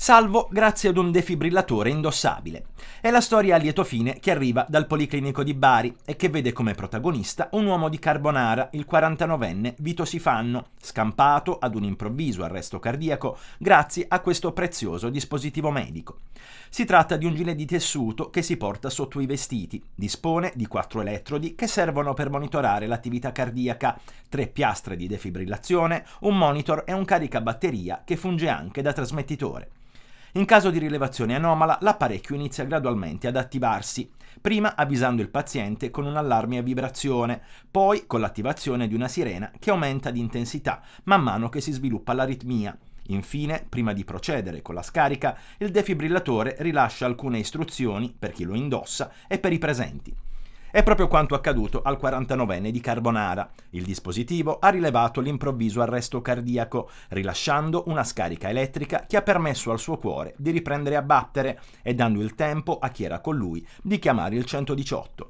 salvo grazie ad un defibrillatore indossabile. È la storia a lieto fine che arriva dal Policlinico di Bari e che vede come protagonista un uomo di Carbonara, il 49enne Vito Sifanno, scampato ad un improvviso arresto cardiaco grazie a questo prezioso dispositivo medico. Si tratta di un gilet di tessuto che si porta sotto i vestiti, dispone di quattro elettrodi che servono per monitorare l'attività cardiaca, tre piastre di defibrillazione, un monitor e un caricabatteria che funge anche da trasmettitore. In caso di rilevazione anomala, l'apparecchio inizia gradualmente ad attivarsi, prima avvisando il paziente con un allarme a vibrazione, poi con l'attivazione di una sirena che aumenta di intensità man mano che si sviluppa l'aritmia. Infine, prima di procedere con la scarica, il defibrillatore rilascia alcune istruzioni per chi lo indossa e per i presenti. È proprio quanto accaduto al 49enne di Carbonara. Il dispositivo ha rilevato l'improvviso arresto cardiaco, rilasciando una scarica elettrica che ha permesso al suo cuore di riprendere a battere e dando il tempo a chi era con lui di chiamare il 118.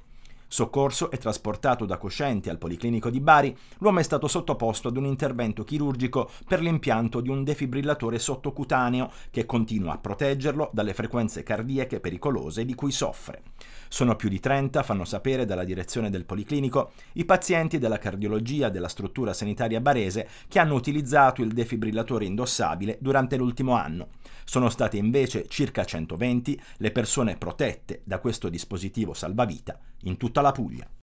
Soccorso e trasportato da Coscienti al Policlinico di Bari, l'uomo è stato sottoposto ad un intervento chirurgico per l'impianto di un defibrillatore sottocutaneo che continua a proteggerlo dalle frequenze cardiache pericolose di cui soffre. Sono più di 30, fanno sapere dalla direzione del Policlinico, i pazienti della cardiologia della struttura sanitaria barese che hanno utilizzato il defibrillatore indossabile durante l'ultimo anno. Sono state invece circa 120 le persone protette da questo dispositivo salvavita in tutto tutta la Puglia.